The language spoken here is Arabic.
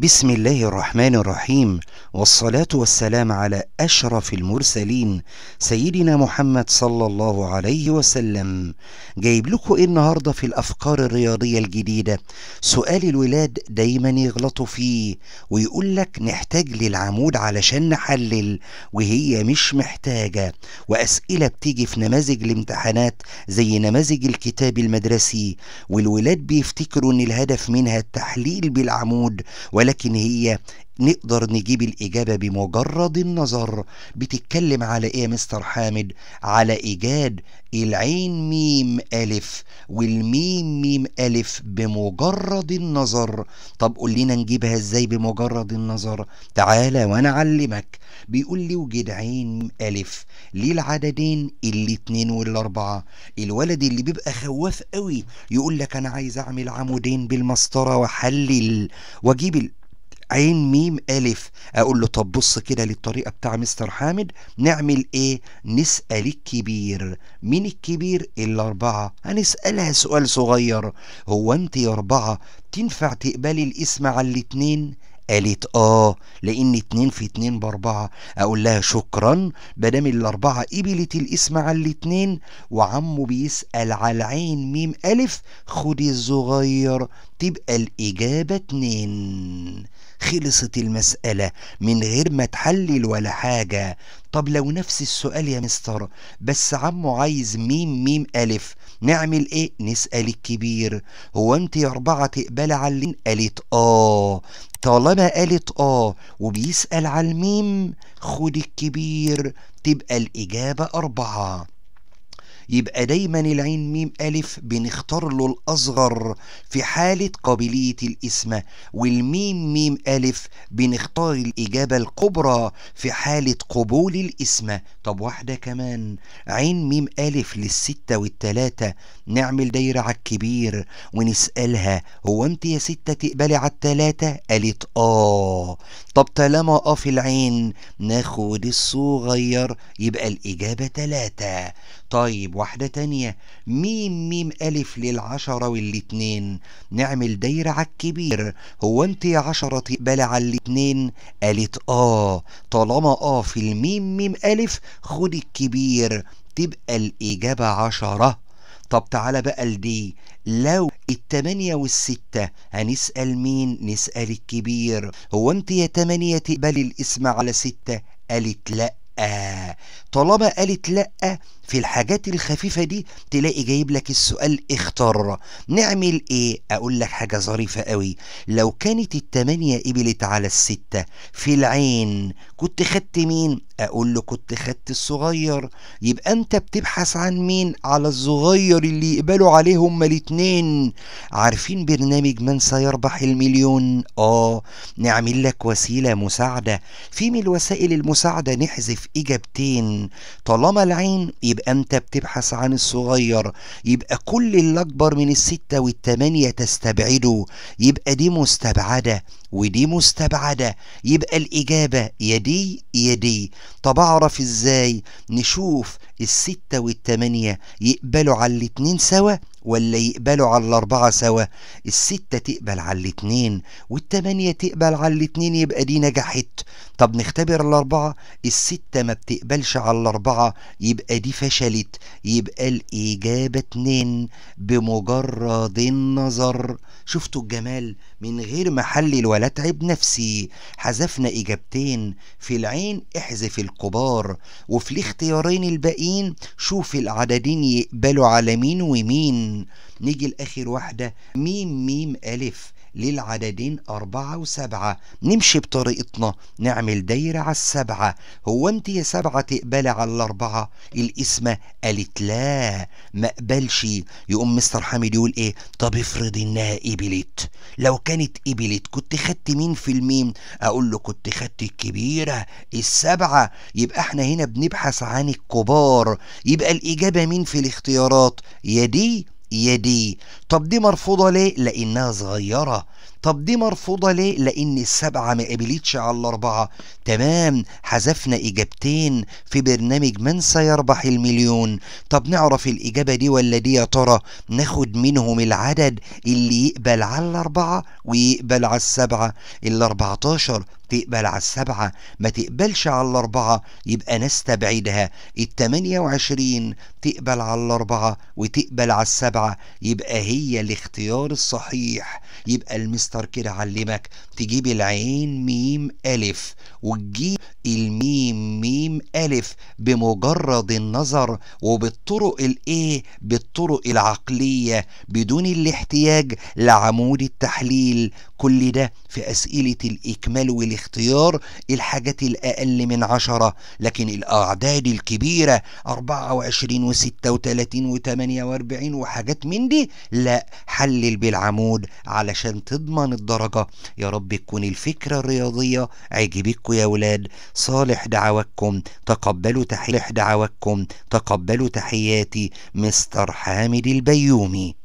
بسم الله الرحمن الرحيم والصلاة والسلام على أشرف المرسلين سيدنا محمد صلى الله عليه وسلم جايب لكم إيه النهاردة في الأفكار الرياضية الجديدة سؤال الولاد دايما يغلطوا فيه ويقول لك نحتاج للعمود علشان نحلل وهي مش محتاجة وأسئلة بتيجي في نماذج الامتحانات زي نماذج الكتاب المدرسي والولاد بيفتكروا إن الهدف منها التحليل بالعمود ولا ولكن هي نقدر نجيب الإجابة بمجرد النظر بتتكلم على إيه يا مستر حامد على إيجاد العين ميم ألف والميم ميم ألف بمجرد النظر طب قول لنا نجيبها إزاي بمجرد النظر تعالى وأنا أعلمك بيقول لي وجد عين ألف ليه العددين الاتنين والأربعة الولد اللي بيبقى خواف قوي يقول لك أنا عايز أعمل عمودين بالمسطرة وأحلل وأجيب عين ميم ألف أقول له طب بص كده للطريقة بتاع مستر حامد نعمل إيه؟ نسأل الكبير مين الكبير؟ الأربعة هنسألها سؤال صغير هو أنت يا أربعة تنفع تقبلي الاسم على الاتنين؟ قالت آه لأن اتنين في اتنين بأربعة أقول لها شكرا مادام الأربعة قبلت الاسم على الاتنين وعمه بيسأل على العين ميم ألف خدي الصغير تبقى الإجابة اتنين خلصت المسألة من غير ما تحلل ولا حاجة طب لو نفس السؤال يا مستر بس عمو عايز ميم ميم ألف نعمل ايه نسأل الكبير هو انت يا أربعة تقبل على اللين قالت آه طالما قالت آه وبيسأل على الميم خد الكبير تبقى الإجابة أربعة يبقى دايما العين ميم ألف بنختار له الأصغر في حالة قابلية الإسم والميم ميم ألف بنختار الإجابة الكبرى في حالة قبول الإسم طب واحدة كمان عين ميم ألف للستة والتلاتة نعمل دايرة على الكبير ونسألها هو أنت يا ستة تقبلي على التلاتة قالت آه طب طالما آه في العين ناخد الصغير يبقى الإجابة تلاتة طيب واحدة تانية ميم ميم ألف للعشرة والاتنين نعمل دايرة على الكبير هو انت يا عشرة تقبل على الاتنين قالت آه طالما آه في الميم ميم ألف خد الكبير تبقى الإجابة عشرة طب تعالى بقى لدي لو التمانية والستة هنسأل مين نسأل الكبير هو انت يا تمانية تقبل الاسم على ستة قالت لأ طالما قالت لأ في الحاجات الخفيفة دي تلاقي جايب لك السؤال اختار نعمل ايه اقول لك حاجة ظريفة قوي لو كانت التمانية قبلت على الستة في العين كنت خدت مين اقول له كنت خدت الصغير يبقى انت بتبحث عن مين على الصغير اللي يقبلوا عليه هما الاتنين عارفين برنامج من سيربح المليون اه نعمل لك وسيلة مساعدة في من الوسائل المساعدة نحذف اجابتين طالما العين يبقى انت بتبحث عن الصغير يبقى كل اللي اكبر من الستة والتمانية تستبعده يبقى دي مستبعدة ودي مستبعدة يبقى الإجابة يدي يدي طب أعرف إزاي نشوف الستة والتمانية يقبلوا على الاتنين سوا ولا يقبلوا على الأربعة سوا الستة تقبل على الاتنين والتمانية تقبل على الاتنين يبقى دي نجحت طب نختبر الأربعة الستة ما بتقبلش على الأربعة يبقى دي فشلت يبقى الإجابة اتنين بمجرد النظر شفتوا الجمال من غير ما احلل ولا اتعب نفسي حذفنا إجابتين في العين احذف الكبار وفي الاختيارين الباقيين شوف العددين يقبلوا على مين ومين نيجي لآخر واحدة ميم ميم ألف للعددين أربعة وسبعة نمشي بطريقتنا نعمل دايرة على السبعة هو أنت يا سبعة تقبلي على الأربعة القسمة قالت لا ما قبلش يقوم مستر حامد يقول إيه طب افرض إنها قبلت لو كانت قبلت كنت خدت مين في الميم أقول له كنت خدت الكبيرة السبعة يبقى احنا هنا بنبحث عن الكبار يبقى الإجابة مين في الاختيارات يا دي يدي طب دي مرفوضة ليه؟ لأنها صغيرة طب دي مرفوضة ليه؟ لأن السبعة ما قبلتش على الأربعة تمام حذفنا إجابتين في برنامج من سيربح المليون طب نعرف الإجابة دي ولا دي يا ترى؟ ناخد منهم العدد اللي يقبل على الأربعة ويقبل على السبعة 14 تقبل على السبعة ما تقبلش على الأربعة يبقى نستبعدها ال 28 تقبل على الأربعة وتقبل على السبعة يبقى هي الاختيار الصحيح يبقى المس ماستر كده علمك تجيب العين ميم ألف وتجيب الميم ميم ألف بمجرد النظر وبالطرق الإيه بالطرق العقلية بدون الاحتياج لعمود التحليل كل ده في أسئلة الإكمال والاختيار الحاجات الأقل من عشرة لكن الأعداد الكبيرة 24 و36 و48 وحاجات من دي لا حلل بالعمود علشان تضمن الدرجة يا رب تكون الفكرة الرياضية عجبتكم يا ولاد صالح دعواتكم تقبلوا دعواتكم تقبلوا تحياتي مستر حامد البيومي